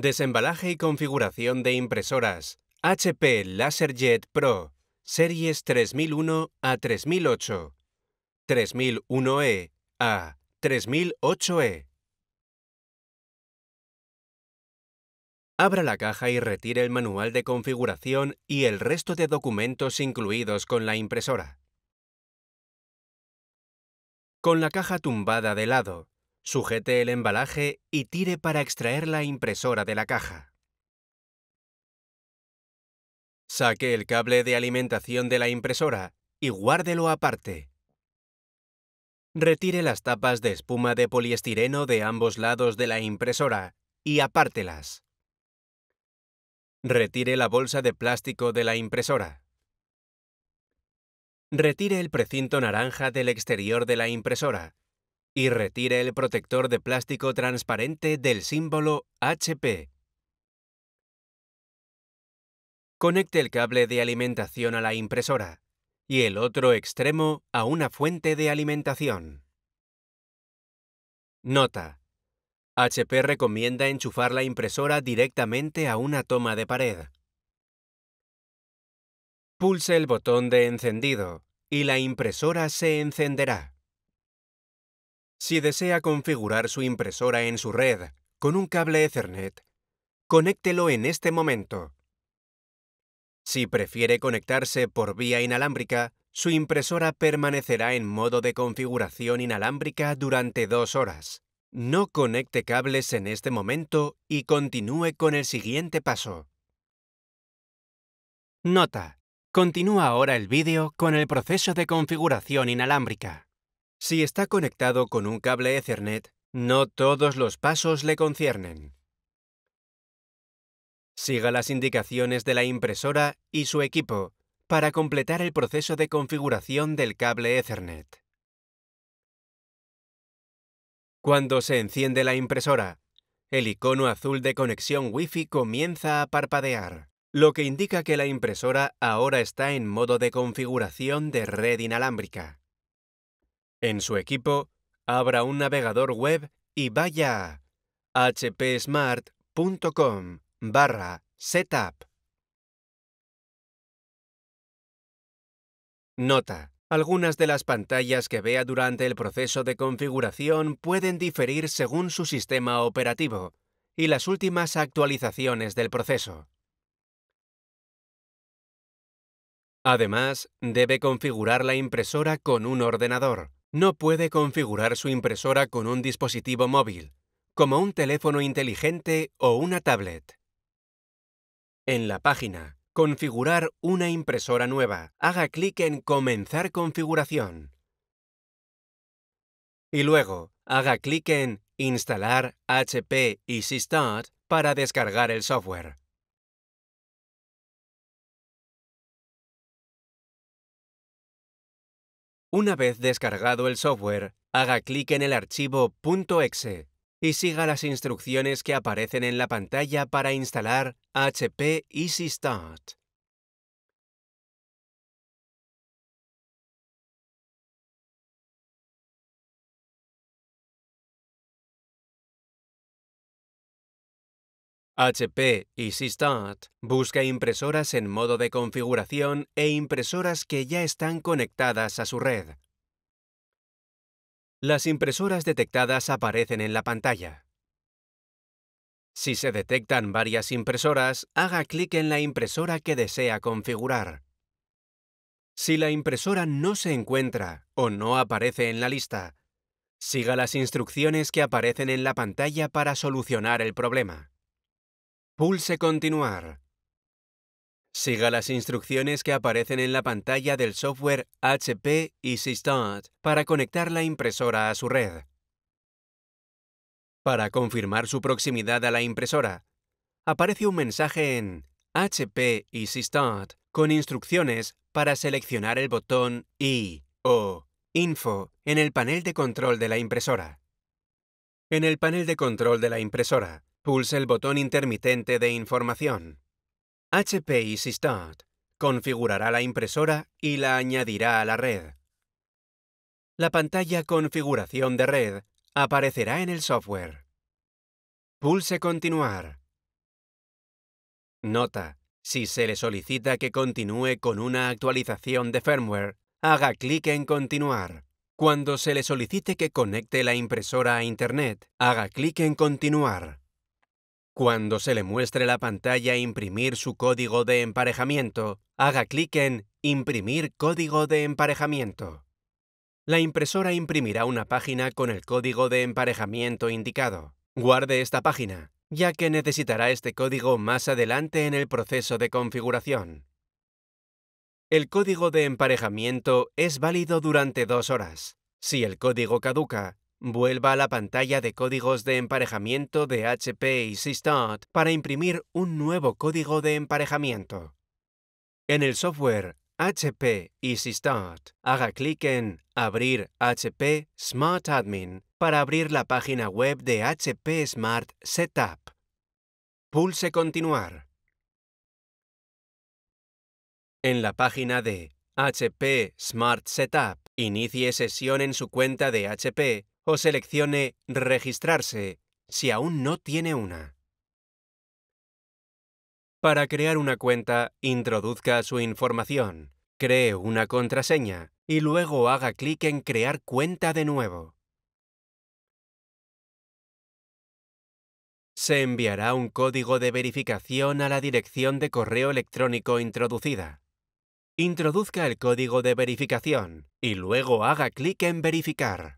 Desembalaje y configuración de impresoras. HP LaserJet Pro, series 3001 a 3008, 3001E a 3008E. Abra la caja y retire el manual de configuración y el resto de documentos incluidos con la impresora. Con la caja tumbada de lado, Sujete el embalaje y tire para extraer la impresora de la caja. Saque el cable de alimentación de la impresora y guárdelo aparte. Retire las tapas de espuma de poliestireno de ambos lados de la impresora y apártelas. Retire la bolsa de plástico de la impresora. Retire el precinto naranja del exterior de la impresora y retire el protector de plástico transparente del símbolo HP. Conecte el cable de alimentación a la impresora y el otro extremo a una fuente de alimentación. Nota. HP recomienda enchufar la impresora directamente a una toma de pared. Pulse el botón de encendido y la impresora se encenderá. Si desea configurar su impresora en su red con un cable Ethernet, conéctelo en este momento. Si prefiere conectarse por vía inalámbrica, su impresora permanecerá en modo de configuración inalámbrica durante dos horas. No conecte cables en este momento y continúe con el siguiente paso. Nota. Continúa ahora el vídeo con el proceso de configuración inalámbrica. Si está conectado con un cable Ethernet, no todos los pasos le conciernen. Siga las indicaciones de la impresora y su equipo para completar el proceso de configuración del cable Ethernet. Cuando se enciende la impresora, el icono azul de conexión Wi-Fi comienza a parpadear, lo que indica que la impresora ahora está en modo de configuración de red inalámbrica. En su equipo, abra un navegador web y vaya a hpsmart.com setup. Nota. Algunas de las pantallas que vea durante el proceso de configuración pueden diferir según su sistema operativo y las últimas actualizaciones del proceso. Además, debe configurar la impresora con un ordenador no puede configurar su impresora con un dispositivo móvil, como un teléfono inteligente o una tablet. En la página Configurar una impresora nueva, haga clic en Comenzar configuración. Y luego, haga clic en Instalar HP Easy Start para descargar el software. Una vez descargado el software, haga clic en el archivo .exe y siga las instrucciones que aparecen en la pantalla para instalar HP Easy Start. HP Start busca impresoras en modo de configuración e impresoras que ya están conectadas a su red. Las impresoras detectadas aparecen en la pantalla. Si se detectan varias impresoras, haga clic en la impresora que desea configurar. Si la impresora no se encuentra o no aparece en la lista, siga las instrucciones que aparecen en la pantalla para solucionar el problema. Pulse Continuar. Siga las instrucciones que aparecen en la pantalla del software HP Start para conectar la impresora a su red. Para confirmar su proximidad a la impresora, aparece un mensaje en HP Start con instrucciones para seleccionar el botón I o Info en el panel de control de la impresora. En el panel de control de la impresora, Pulse el botón intermitente de información. HP Easy Start configurará la impresora y la añadirá a la red. La pantalla Configuración de red aparecerá en el software. Pulse Continuar. Nota. Si se le solicita que continúe con una actualización de firmware, haga clic en Continuar. Cuando se le solicite que conecte la impresora a Internet, haga clic en Continuar. Cuando se le muestre la pantalla Imprimir su código de emparejamiento, haga clic en Imprimir código de emparejamiento. La impresora imprimirá una página con el código de emparejamiento indicado. Guarde esta página, ya que necesitará este código más adelante en el proceso de configuración. El código de emparejamiento es válido durante dos horas. Si el código caduca, Vuelva a la pantalla de códigos de emparejamiento de HP y Start para imprimir un nuevo código de emparejamiento. En el software HP Easy Start, haga clic en Abrir HP Smart Admin para abrir la página web de HP Smart Setup. Pulse Continuar. En la página de HP Smart Setup, inicie sesión en su cuenta de HP o seleccione Registrarse si aún no tiene una. Para crear una cuenta, introduzca su información, cree una contraseña y luego haga clic en Crear cuenta de nuevo. Se enviará un código de verificación a la dirección de correo electrónico introducida. Introduzca el código de verificación y luego haga clic en Verificar.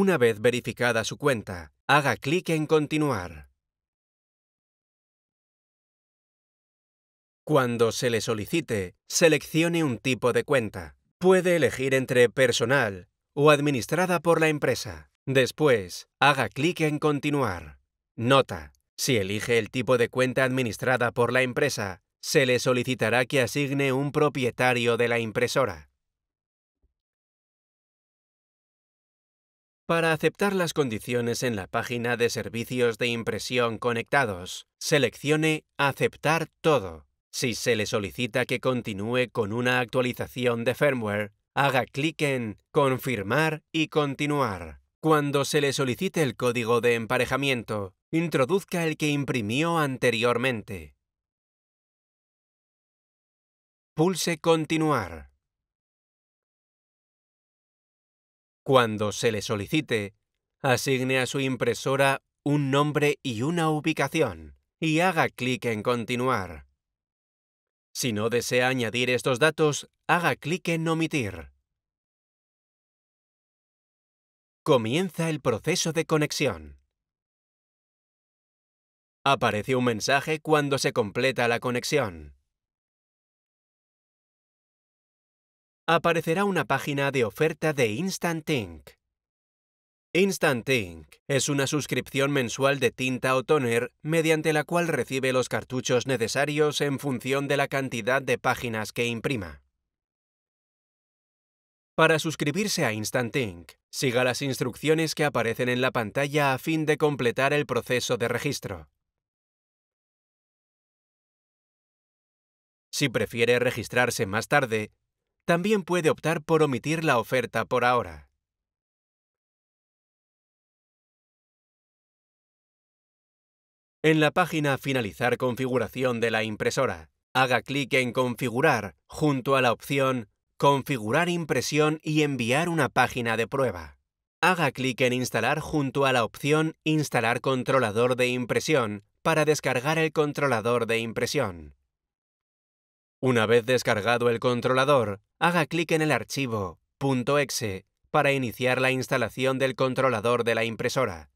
Una vez verificada su cuenta, haga clic en Continuar. Cuando se le solicite, seleccione un tipo de cuenta. Puede elegir entre personal o administrada por la empresa. Después, haga clic en Continuar. Nota. Si elige el tipo de cuenta administrada por la empresa, se le solicitará que asigne un propietario de la impresora. Para aceptar las condiciones en la página de servicios de impresión conectados, seleccione Aceptar todo. Si se le solicita que continúe con una actualización de firmware, haga clic en Confirmar y Continuar. Cuando se le solicite el código de emparejamiento, introduzca el que imprimió anteriormente. Pulse Continuar. cuando se le solicite, asigne a su impresora un nombre y una ubicación y haga clic en Continuar. Si no desea añadir estos datos, haga clic en Omitir. Comienza el proceso de conexión. Aparece un mensaje cuando se completa la conexión. aparecerá una página de oferta de Instant Ink. Instant Ink es una suscripción mensual de tinta o toner mediante la cual recibe los cartuchos necesarios en función de la cantidad de páginas que imprima. Para suscribirse a Instant Ink, siga las instrucciones que aparecen en la pantalla a fin de completar el proceso de registro. Si prefiere registrarse más tarde, también puede optar por omitir la oferta por ahora. En la página Finalizar configuración de la impresora, haga clic en Configurar junto a la opción Configurar impresión y enviar una página de prueba. Haga clic en Instalar junto a la opción Instalar controlador de impresión para descargar el controlador de impresión. Una vez descargado el controlador, haga clic en el archivo .exe para iniciar la instalación del controlador de la impresora.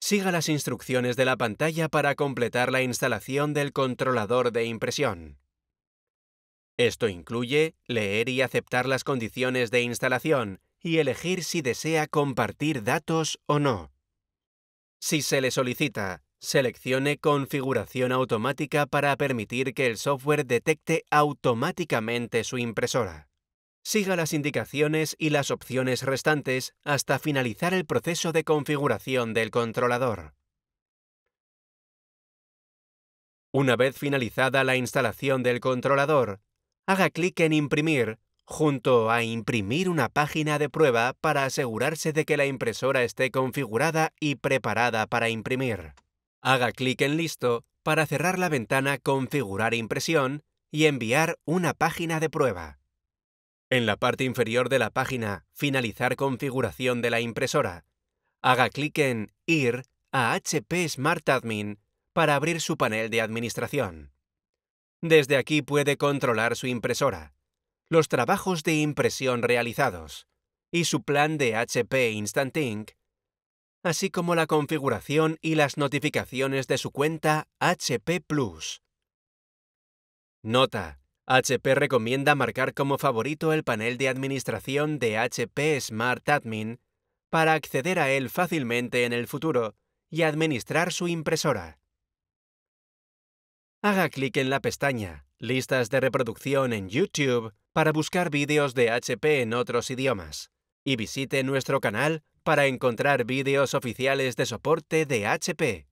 Siga las instrucciones de la pantalla para completar la instalación del controlador de impresión. Esto incluye leer y aceptar las condiciones de instalación y elegir si desea compartir datos o no. Si se le solicita Seleccione Configuración automática para permitir que el software detecte automáticamente su impresora. Siga las indicaciones y las opciones restantes hasta finalizar el proceso de configuración del controlador. Una vez finalizada la instalación del controlador, haga clic en Imprimir junto a imprimir una página de prueba para asegurarse de que la impresora esté configurada y preparada para imprimir. Haga clic en Listo para cerrar la ventana Configurar impresión y enviar una página de prueba. En la parte inferior de la página Finalizar configuración de la impresora, haga clic en Ir a HP Smart Admin para abrir su panel de administración. Desde aquí puede controlar su impresora, los trabajos de impresión realizados y su plan de HP Instant Ink así como la configuración y las notificaciones de su cuenta HP Plus. Nota. HP recomienda marcar como favorito el panel de administración de HP Smart Admin para acceder a él fácilmente en el futuro y administrar su impresora. Haga clic en la pestaña Listas de reproducción en YouTube para buscar vídeos de HP en otros idiomas y visite nuestro canal para encontrar vídeos oficiales de soporte de HP.